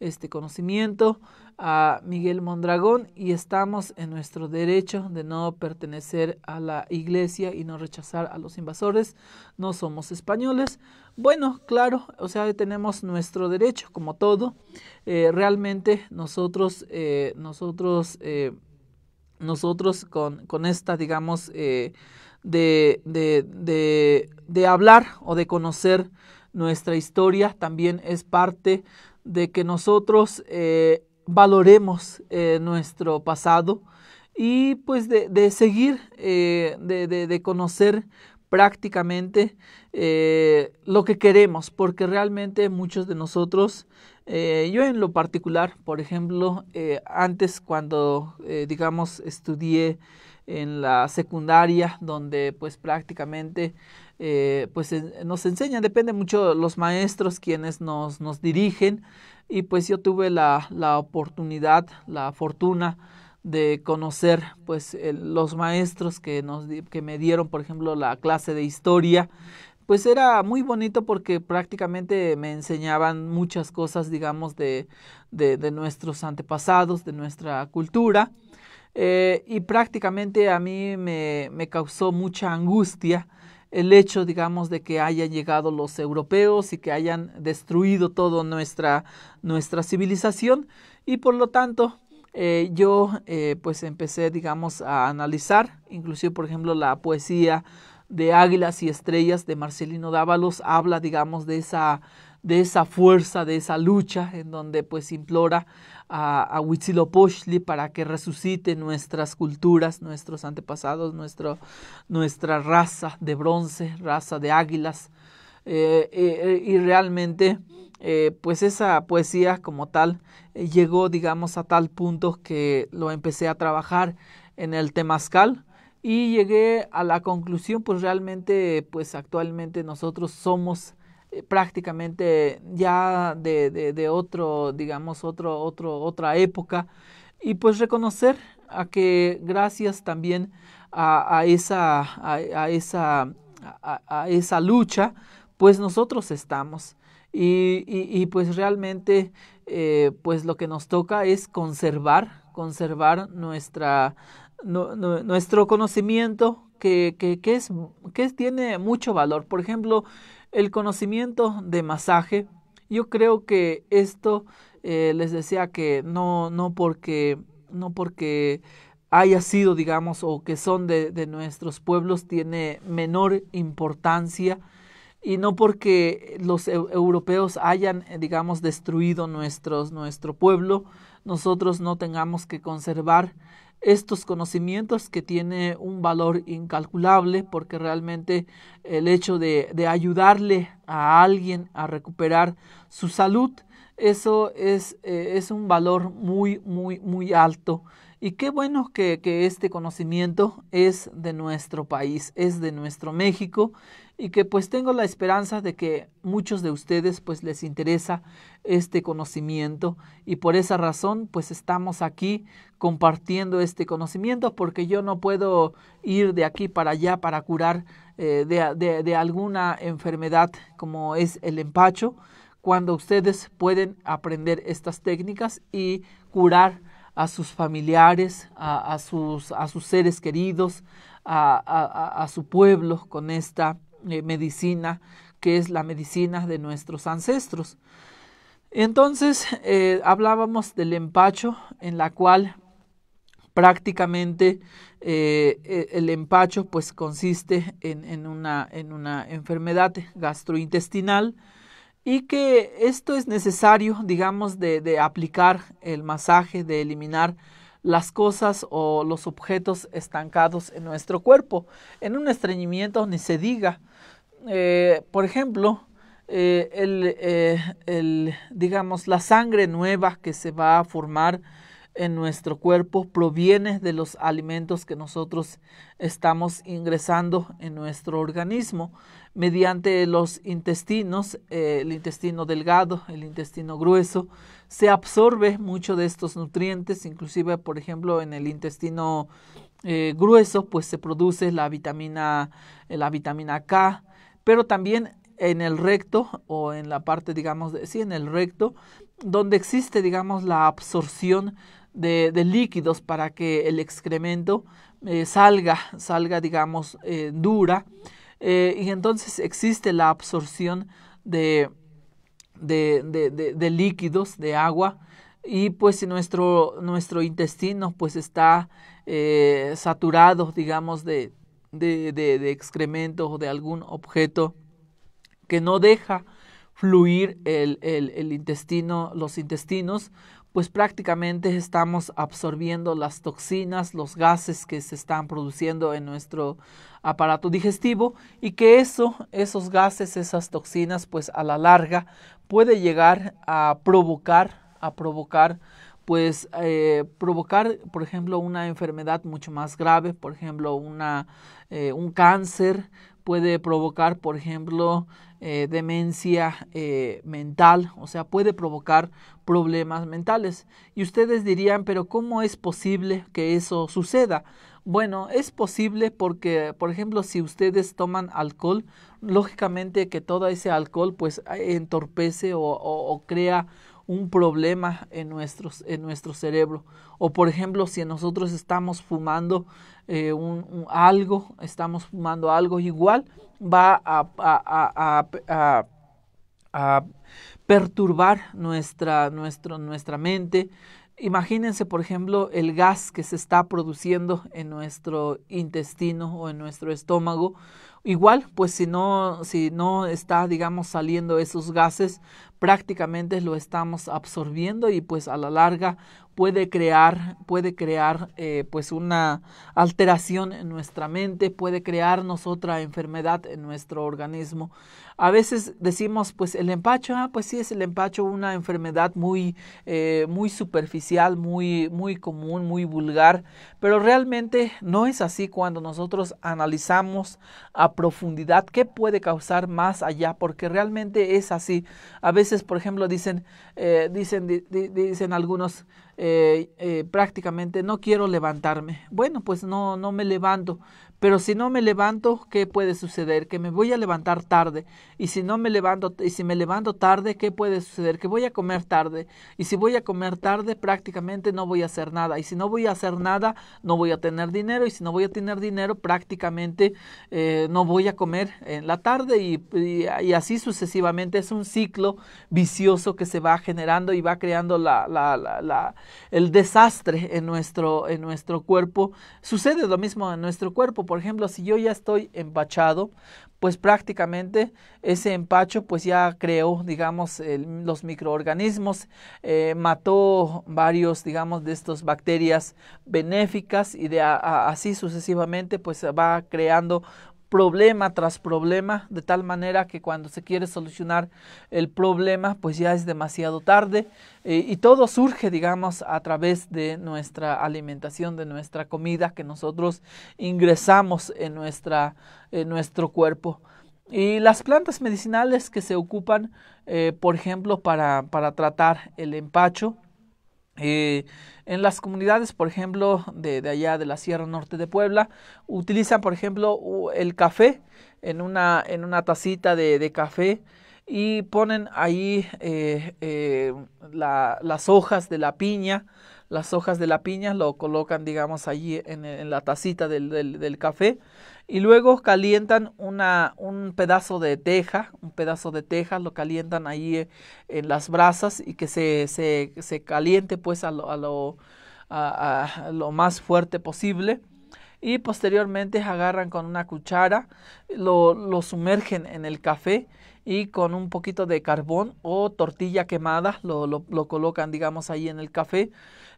este conocimiento. A Miguel Mondragón y estamos en nuestro derecho de no pertenecer a la iglesia y no rechazar a los invasores. No somos españoles. Bueno, claro, o sea, tenemos nuestro derecho como todo. Eh, realmente nosotros, nosotros nosotros con, con esta, digamos, eh, de, de, hablar o de conocer nuestra historia, también es parte de que nosotros eh, valoremos eh, nuestro pasado y pues de, seguir, de, conocer prácticamente lo que queremos, porque realmente muchos de nosotros eh, yo en lo particular, por ejemplo, eh, antes cuando, eh, digamos, estudié en la secundaria, donde pues prácticamente eh, pues nos enseñan, depende mucho los maestros quienes nos, nos dirigen y pues yo tuve la, la oportunidad, la fortuna de conocer pues los maestros que, nos, que me dieron por ejemplo la clase de historia pues era muy bonito porque prácticamente me enseñaban muchas cosas, digamos, de, de, nuestros antepasados, de nuestra cultura. Eh, y prácticamente a mí me, me, causó mucha angustia el hecho, digamos, de que hayan llegado los europeos y que hayan destruido toda nuestra, nuestra civilización. Y por lo tanto, eh, yo eh, pues empecé, digamos, a analizar, inclusive, por ejemplo, la poesía de Águilas y Estrellas de Marcelino Dávalos habla, digamos, de esa, de esa fuerza, de esa lucha, en donde pues implora a, a Huitzilopochtli para que resucite nuestras culturas, nuestros antepasados, nuestro, nuestra raza de bronce, raza de águilas. Eh, eh, eh, y realmente, pues esa poesía como tal llegó, digamos, a tal punto que lo empecé a trabajar en el Temazcal y llegué a la conclusión, pues realmente, pues actualmente nosotros somos eh, prácticamente ya de, de, otro, digamos, otro, otro, otra época. Y pues reconocer a que gracias también a, esa, esa, a, esa lucha, pues nosotros estamos. Y, y, pues realmente, eh, pues lo que nos toca es conservar, conservar nuestra, nuestro conocimiento que, que, que, es, que tiene mucho valor. Por ejemplo, el conocimiento de masaje. Yo creo que esto eh, les decía que no, no porque no porque haya sido, digamos, o que son de, nuestros pueblos, tiene menor importancia y no porque los europeos hayan, digamos, destruido nuestros, nuestro pueblo, nosotros no tengamos que conservar estos conocimientos que tiene un valor incalculable porque realmente el hecho de, de ayudarle a alguien a recuperar su salud, eso es, eh, es un valor muy, muy, muy alto. Y qué bueno que este conocimiento es de nuestro país, es de nuestro México y que pues tengo la esperanza de que muchos de ustedes pues les interesa este conocimiento y por esa razón pues estamos aquí compartiendo este conocimiento porque yo no puedo ir de aquí para allá para curar eh, de, alguna enfermedad como es el empacho cuando ustedes pueden aprender estas técnicas y curar a sus familiares, a, sus, a sus seres queridos, a, a su pueblo con esta eh, medicina que es la medicina de nuestros ancestros. Entonces eh, hablábamos del empacho en la cual prácticamente eh, e-, el empacho pues consiste en, en, una, en una enfermedad gastrointestinal y que esto es necesario digamos de, de aplicar el masaje de eliminar las cosas o los objetos estancados en nuestro cuerpo en un estreñimiento ni se diga eh, por ejemplo, eh, eh, digamos, la sangre nueva que se va a formar en nuestro cuerpo proviene de los alimentos que nosotros estamos ingresando en nuestro organismo mediante los intestinos, el intestino delgado, el intestino grueso, se absorbe mucho de estos nutrientes, inclusive por ejemplo en el intestino grueso pues se produce la vitamina, la vitamina K, pero también en el recto o en la parte, digamos, sí, en el recto, donde existe, digamos, la absorción de, líquidos para que el excremento eh, salga, salga, digamos, eh, dura. Eh, y entonces existe la absorción de, de, de, líquidos, de agua. Y pues si nuestro, nuestro intestino pues está saturado, digamos, de, de, de, excrementos o de algún objeto que no deja fluir el, intestino, los intestinos, pues prácticamente estamos absorbiendo las toxinas, los gases que se están produciendo en nuestro aparato digestivo y que eso, esos gases, esas toxinas, pues a la larga puede llegar a provocar, a provocar pues eh, provocar, por ejemplo, una enfermedad mucho más grave, por ejemplo, una, eh, un cáncer, puede provocar, por ejemplo, eh, demencia mental, o sea, puede provocar problemas mentales. Y ustedes dirían, pero ¿cómo es posible que eso suceda? Bueno, es posible porque, por ejemplo, si ustedes toman alcohol, lógicamente que todo ese alcohol pues entorpece o crea un problema en, nuestros, en nuestro cerebro. O por ejemplo, si nosotros estamos fumando eh, un, algo, estamos fumando algo igual, va a, a, a, a perturbar nuestra, nuestro, nuestra mente. Imagínense, por ejemplo, el gas que se está produciendo en nuestro intestino o en nuestro estómago. Igual, pues si no, si no está, digamos, saliendo esos gases, prácticamente lo estamos absorbiendo y pues a la larga puede crear, puede crear eh, pues una alteración en nuestra mente, puede crearnos otra enfermedad en nuestro organismo. A veces decimos, pues el empacho, ah, pues sí es el empacho una enfermedad muy, eh, muy superficial, muy, muy común, muy vulgar, pero realmente no es así cuando nosotros analizamos a profundidad qué puede causar más allá, porque realmente es así. A veces, por ejemplo, dicen, eh, dicen, dicen algunos, eh, prácticamente no quiero levantarme. Bueno, pues no, no me levanto, pero si no me levanto, ¿qué puede suceder? Que me voy a levantar tarde. Y si no me levanto, y si me levanto tarde, ¿qué puede suceder? Que voy a comer tarde. Y si voy a comer tarde, prácticamente no voy a hacer nada. Y si no voy a hacer nada, no voy a tener dinero. Y si no voy a tener dinero, prácticamente eh, no voy a comer en la tarde. Y, así sucesivamente. Es un ciclo vicioso que se va generando y va creando el desastre en nuestro, en nuestro cuerpo. Sucede lo mismo en nuestro cuerpo por ejemplo, si yo ya estoy empachado, pues prácticamente ese empacho pues ya creó, digamos, los microorganismos, eh, mató varios, digamos, de estas bacterias benéficas y de así sucesivamente pues va creando problema tras problema, de tal manera que cuando se quiere solucionar el problema, pues ya es demasiado tarde eh, y todo surge, digamos, a través de nuestra alimentación, de nuestra comida que nosotros ingresamos en, nuestra, nuestro cuerpo. Y las plantas medicinales que se ocupan, eh, por ejemplo, para, para tratar el empacho, eh, en las comunidades, por ejemplo, de, allá de la Sierra Norte de Puebla, utilizan, por ejemplo, el café en una, en una tacita de, café y ponen ahí eh, eh, la, las hojas de la piña, las hojas de la piña lo colocan, digamos, allí en, en la tacita del, del café y luego calientan una, un pedazo de teja, un pedazo de teja, lo calientan ahí eh, en las brasas y que se, se, se caliente pues a lo, a lo, a, lo más fuerte posible y posteriormente agarran con una cuchara, lo, lo, sumergen en el café y con un poquito de carbón o tortilla quemada lo, lo, lo, colocan digamos ahí en el café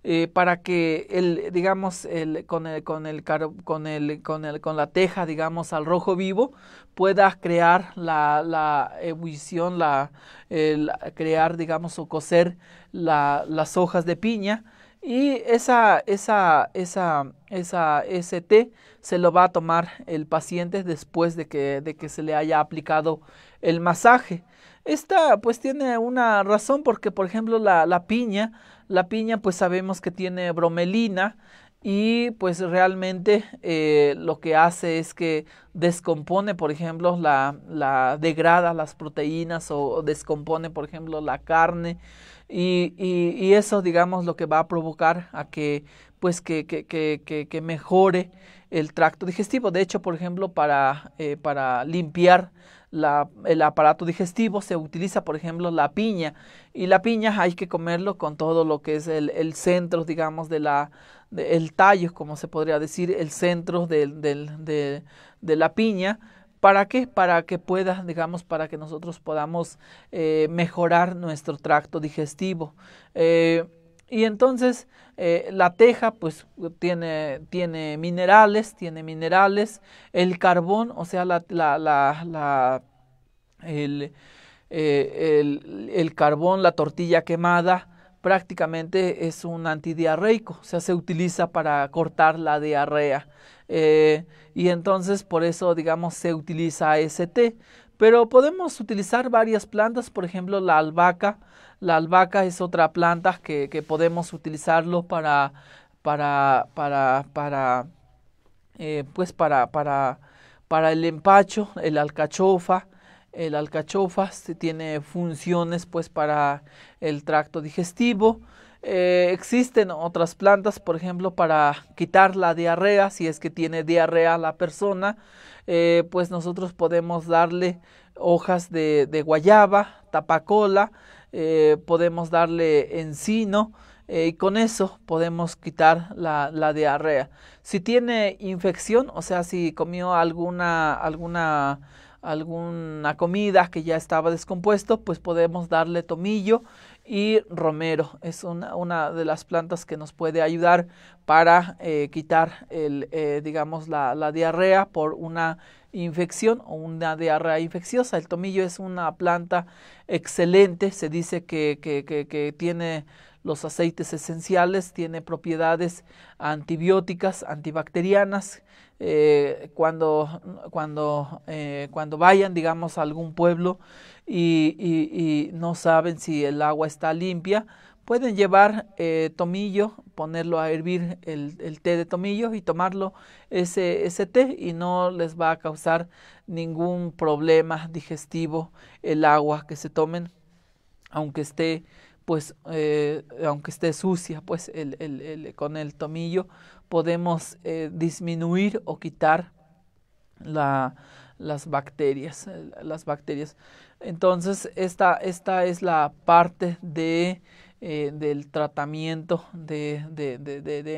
eh, para que el, digamos, el, con, el, con, el, con, el, con, el, con la teja, digamos, al rojo vivo, pueda crear la, la ebullición, la, el, crear, digamos, o coser la, las hojas de piña. Y esa, esa, esa, esa, ese té se lo va a tomar el paciente después de que, de que se le haya aplicado el masaje. Esta pues tiene una razón porque, por ejemplo, la, la piña la piña pues sabemos que tiene bromelina y pues realmente eh, lo que hace es que descompone, por ejemplo, la, la degrada las proteínas o, descompone, por ejemplo, la carne y, eso, digamos, lo que va a provocar a que pues que, que, mejore el tracto digestivo. De hecho, por ejemplo, para, eh, para limpiar el aparato digestivo, se utiliza por ejemplo la piña y la piña hay que comerlo con todo lo que es el, el centro, digamos, de la, el tallo, como se podría decir, el centro de, de, de la piña. ¿Para qué? Para que pueda, digamos, para que nosotros podamos eh, mejorar nuestro tracto digestivo. Eh, y entonces eh, la teja pues tiene, tiene minerales, tiene minerales, el carbón, o sea, la, la, eh, el, el, carbón, la tortilla quemada, prácticamente es un antidiarreico, o sea, se utiliza para cortar la diarrea. Eh, y entonces por eso, digamos, se utiliza ST. Pero podemos utilizar varias plantas, por ejemplo, la albahaca la albahaca es otra planta que, que podemos utilizarlo para, para, para, para, eh, pues para, para, para el empacho, el alcachofa. El alcachofa tiene funciones pues para el tracto digestivo. Eh, existen otras plantas, por ejemplo, para quitar la diarrea, si es que tiene diarrea la persona, eh, pues nosotros podemos darle hojas de, de guayaba, tapacola, eh, podemos darle encino eh, y con eso podemos quitar la, diarrea. Si tiene infección, o sea, si comió alguna, alguna, alguna comida que ya estaba descompuesto, pues podemos darle tomillo y romero. Es una, una de las plantas que nos puede ayudar para eh, quitar, el, digamos, la diarrea por una infección o una diarrea infecciosa. El tomillo es una planta excelente, se dice que, que, que, que tiene los aceites esenciales, tiene propiedades antibióticas, antibacterianas. Eh, cuando, cuando, eh, cuando vayan, digamos, a algún pueblo y, y no saben si el agua está limpia, Pueden llevar eh, tomillo, ponerlo a hervir el, té de tomillo y tomarlo ese, ese té y no les va a causar ningún problema digestivo el agua que se tomen, aunque esté pues eh, aunque esté sucia pues el, con el tomillo podemos eh, disminuir o quitar la, las bacterias las bacterias entonces esta, esta es la parte de eh, del tratamiento de,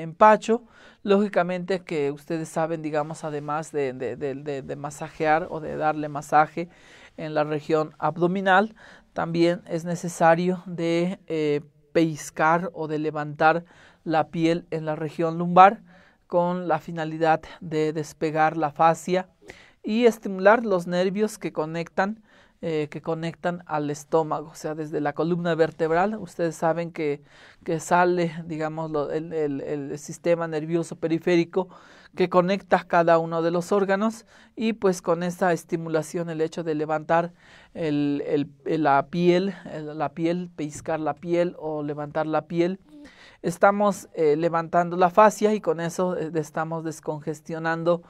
empacho. Lógicamente que ustedes saben, digamos, además de masajear o de darle masaje en la región abdominal, también es necesario de eh, peiscar o de levantar la piel en la región lumbar con la finalidad de despegar la fascia y estimular los nervios que conectan eh, que conectan al estómago, o sea, desde la columna vertebral. Ustedes saben que, que sale, digamos, el, el, sistema nervioso periférico que conecta cada uno de los órganos y pues con esa estimulación el hecho de levantar el, la piel, la piel, piscar la piel o levantar la piel, estamos eh, levantando la fascia y con eso eh, estamos descongestionando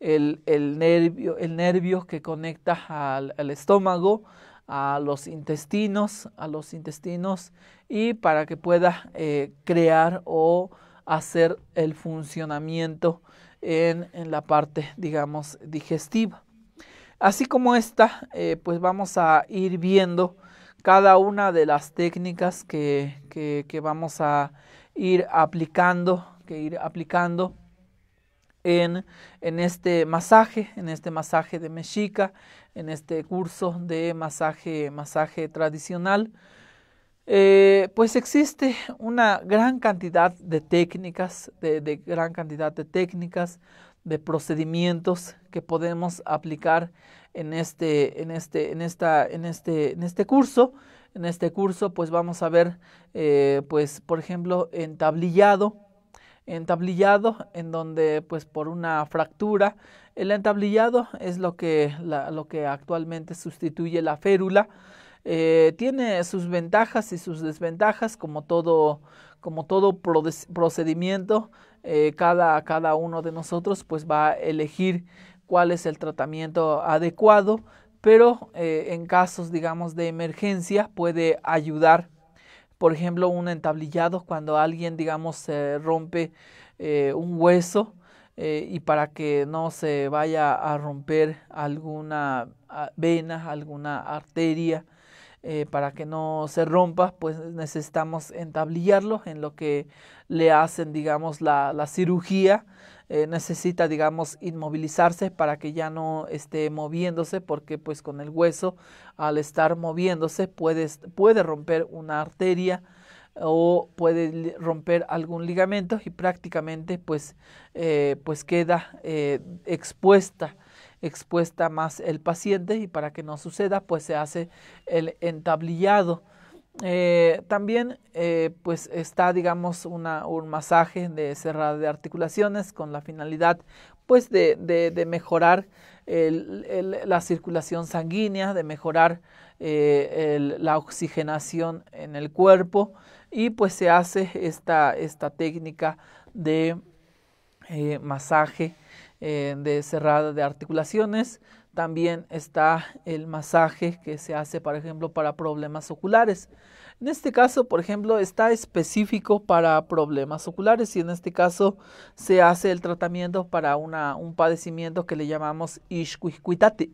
el, nervio, que conecta al, estómago, a los intestinos, a los intestinos y para que pueda eh, crear o hacer el funcionamiento en, la parte, digamos, digestiva. Así como esta, eh, pues vamos a ir viendo cada una de las técnicas que, que vamos a ir aplicando, que ir aplicando en, este masaje, en este masaje de mexica, en este curso de masaje, masaje tradicional. Eh, pues existe una gran cantidad de técnicas, de, gran cantidad de técnicas, de procedimientos que podemos aplicar en este, en este, en esta, en este, en este curso. En este curso, pues vamos a ver, eh, pues, por ejemplo, entablillado, entablillado en donde pues por una fractura el entablillado es lo que, lo que actualmente sustituye la férula eh, tiene sus ventajas y sus desventajas como todo como todo procedimiento eh, cada, cada uno de nosotros pues va a elegir cuál es el tratamiento adecuado pero eh, en casos digamos de emergencia puede ayudar por ejemplo, un entablillado cuando alguien, digamos, se rompe eh, un hueso eh, y para que no se vaya a romper alguna ah, vena, alguna arteria, eh, para que no se rompa, pues necesitamos entablillarlo en lo que le hacen, digamos, la, la cirugía eh, necesita, digamos, inmovilizarse para que ya no esté moviéndose, porque pues con el hueso, al estar moviéndose, puede, puede romper una arteria o puede romper algún ligamento y prácticamente pues, eh, pues queda eh, expuesta expuesta más el paciente y para que no suceda pues se hace el entablillado eh, también eh, pues está digamos una, un masaje de cerrada de articulaciones con la finalidad pues de, de, mejorar la circulación sanguínea, de mejorar eh, la oxigenación en el cuerpo y pues se hace esta, esta técnica de masaje de cerrada de articulaciones también está el masaje que se hace, por ejemplo, para problemas oculares. En este caso, por ejemplo, está específico para problemas oculares y en este caso se hace el tratamiento para un padecimiento que le llamamos isquiscuitate.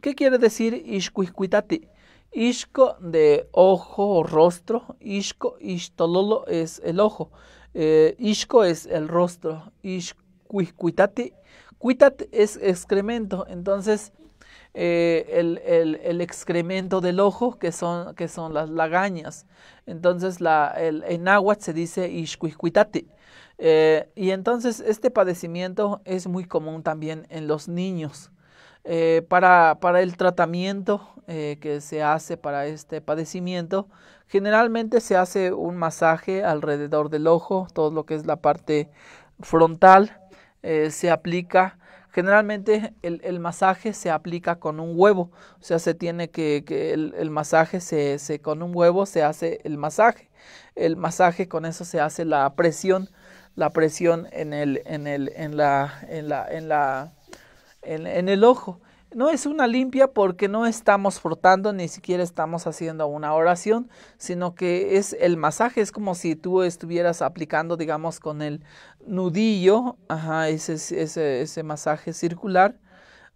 ¿Qué quiere decir isquiscuitate? Ishko de ojo o rostro, Ishko, ishtololo, es el ojo, eh, es el rostro, isquiscuitate, cuitate es excremento, entonces eh, el, el, excremento del ojo, que son, que son las lagañas. Entonces, la, el, en agua se dice eh, y entonces, este padecimiento es muy común también en los niños. Eh, para, para, el tratamiento que se hace para este padecimiento, generalmente se hace un masaje alrededor del ojo, todo lo que es la parte frontal, se aplica Generalmente el, masaje se aplica con un huevo, o sea, se tiene que, que el, el, masaje se, se, con un huevo se hace el masaje. El masaje con eso se hace la presión, la presión en el, en el, en la, en la, en la, en el ojo. No es una limpia porque no estamos frotando, ni siquiera estamos haciendo una oración, sino que es el masaje, es como si tú estuvieras aplicando, digamos, con el nudillo, ajá, ese, ese, ese masaje circular,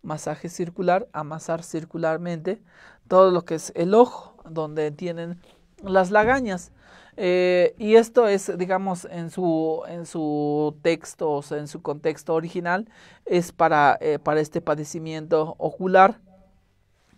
masaje circular, amasar circularmente, todo lo que es el ojo, donde tienen las lagañas. Eh, y esto es, digamos, en su, en su texto, en su contexto original, es para, eh, para este padecimiento ocular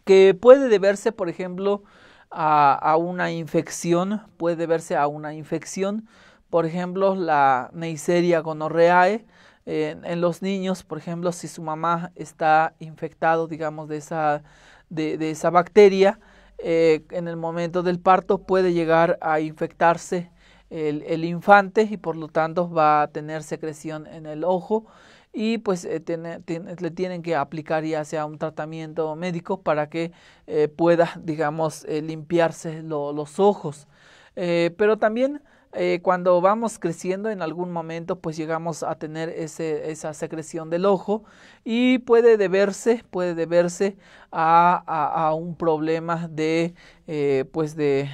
que puede deberse, por ejemplo, a, a, una infección, puede deberse a una infección, por ejemplo, la Neisseria gonorreae, en, los niños, por ejemplo, si su mamá está infectado, digamos, de esa, de esa bacteria, eh, en el momento del parto puede llegar a infectarse el, infante y por lo tanto va a tener secreción en el ojo y pues eh, le tienen que aplicar ya sea un tratamiento médico para que eh, pueda digamos limpiarse los ojos pero también eh, cuando vamos creciendo en algún momento pues llegamos a tener esa secreción del ojo y puede deberse, puede deberse a, un problema de eh, pues de,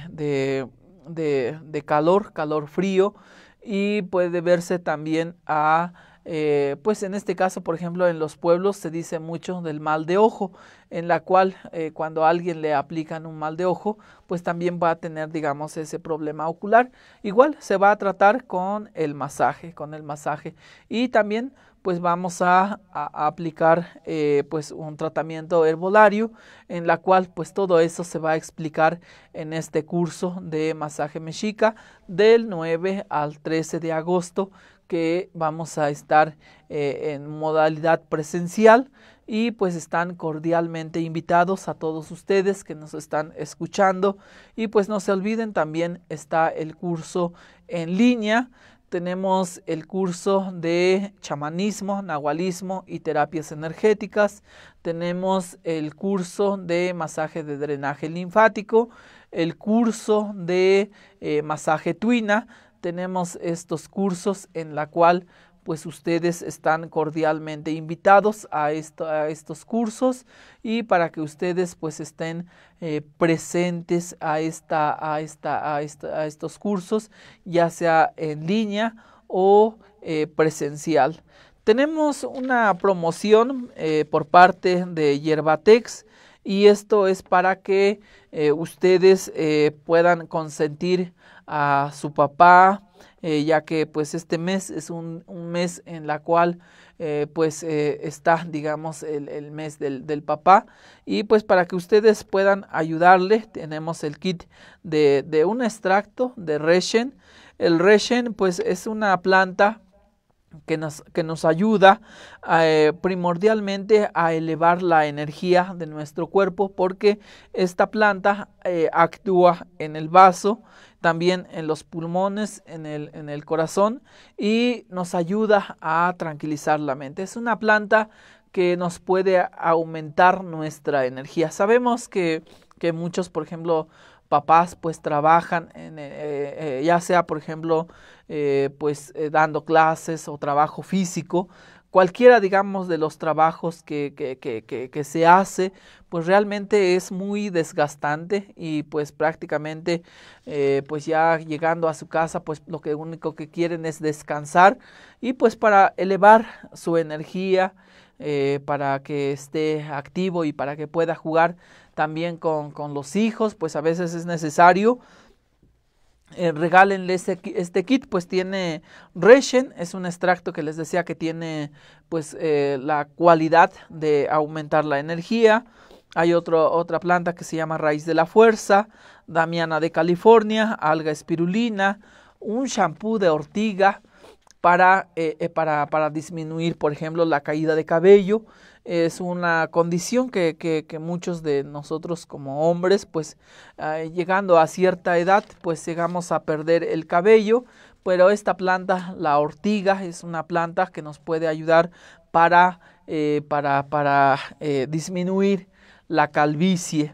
de calor, calor frío y puede deberse también a eh, pues en este caso, por ejemplo, en los pueblos se dice mucho del mal de ojo, en la cual eh, cuando a alguien le aplican un mal de ojo, pues también va a tener, digamos, ese problema ocular. Igual se va a tratar con el masaje, con el masaje. Y también pues vamos a, aplicar eh, pues un tratamiento herbolario en la cual pues todo eso se va a explicar en este curso de masaje mexica del 9 al 13 de agosto que vamos a estar eh, en modalidad presencial y pues están cordialmente invitados a todos ustedes que nos están escuchando y pues no se olviden también está el curso en línea tenemos el curso de chamanismo, nahualismo y terapias energéticas. Tenemos el curso de masaje de drenaje linfático, el curso de eh, masaje tuina tenemos estos cursos en la cual pues ustedes están cordialmente invitados a, estos cursos y para que ustedes pues estén eh, presentes a, esta, a, esta, a, estos cursos, ya sea en línea o eh, presencial. Tenemos una promoción eh, por parte de Yerbatex y esto es para que eh, ustedes eh, puedan consentir a su papá, eh, ya que pues este mes es un, mes en la cual pues está digamos el, mes del, papá y pues para que ustedes puedan ayudarle tenemos el kit de, de un extracto de reshen el reshen pues es una planta que nos, ayuda eh, primordialmente a elevar la energía de nuestro cuerpo porque esta planta eh, actúa en el vaso, también en los pulmones, en el, en el corazón y nos ayuda a tranquilizar la mente. Es una planta que nos puede aumentar nuestra energía. Sabemos que, que muchos, por ejemplo, papás pues trabajan, en, eh, eh, ya sea por ejemplo eh, pues dando clases o trabajo físico, cualquiera digamos de los trabajos que, que, que, que, se hace, pues realmente es muy desgastante y pues prácticamente pues ya llegando a su casa pues lo que único que quieren es descansar y pues para elevar su energía, para que esté activo y para que pueda jugar también con, los hijos, pues a veces es necesario. Eh, regálenle este, kit, pues tiene Reshen, es un extracto que les decía que tiene pues eh, la cualidad de aumentar la energía. Hay otra planta que se llama raíz de la fuerza, damiana de California, alga espirulina, un shampoo de ortiga para, eh, para, para disminuir, por ejemplo, la caída de cabello es una condición que, muchos de nosotros como hombres, pues ah, llegando a cierta edad, pues llegamos a perder el cabello, pero esta planta, la ortiga, es una planta que nos puede ayudar para, eh, para, para eh, disminuir la calvicie.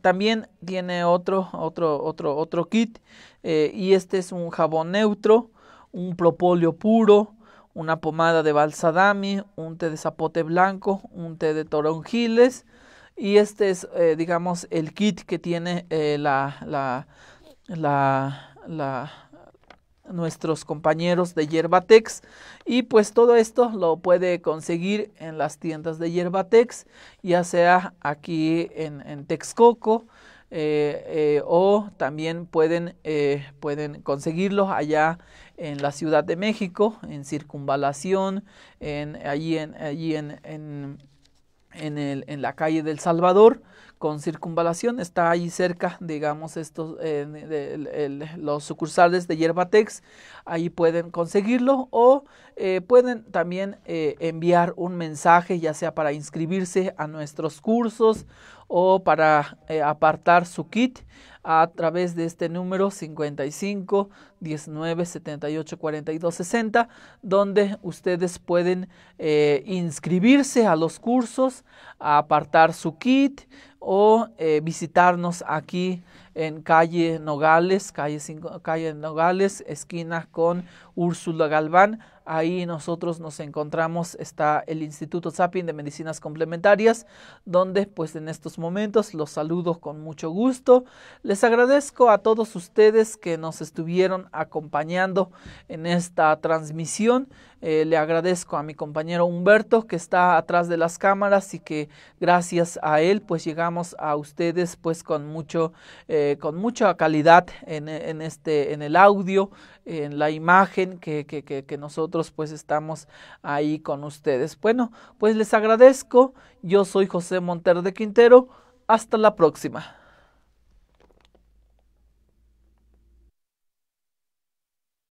También tiene otro, otro, otro, otro kit eh, y este es un jabón neutro, un propóleo puro, una pomada de balsadami, un té de zapote blanco, un té de toronjiles. Y este es, eh, digamos, el kit que tiene eh, la, la, la, nuestros compañeros de Yerbatex. Y pues todo esto lo puede conseguir en las tiendas de Yerbatex, ya sea aquí en, Texcoco. Eh, o también pueden, pueden conseguirlos allá en la Ciudad de México, en Circunvalación, en, allí, en, allí en, el, en la calle del Salvador, con circunvalación, está ahí cerca, digamos, estos, los sucursales de Yerbatex, ahí pueden conseguirlo o eh, pueden también eh, enviar un mensaje, ya sea para inscribirse a nuestros cursos o para eh, apartar su kit a través de este número 55 19 78 42 60, donde ustedes pueden eh, inscribirse a los cursos, apartar su kit o eh, visitarnos aquí en calle Nogales, calle, calle Nogales, esquina con Úrsula Galván Ahí nosotros nos encontramos, está el Instituto zappin de Medicinas Complementarias, donde pues en estos momentos los saludo con mucho gusto. Les agradezco a todos ustedes que nos estuvieron acompañando en esta transmisión. Eh, le agradezco a mi compañero Humberto que está atrás de las cámaras y que gracias a él pues llegamos a ustedes pues con mucho eh, con mucha calidad en, este en el audio en la imagen que, que, nosotros pues estamos ahí con ustedes bueno pues les agradezco yo soy José Montero de Quintero hasta la próxima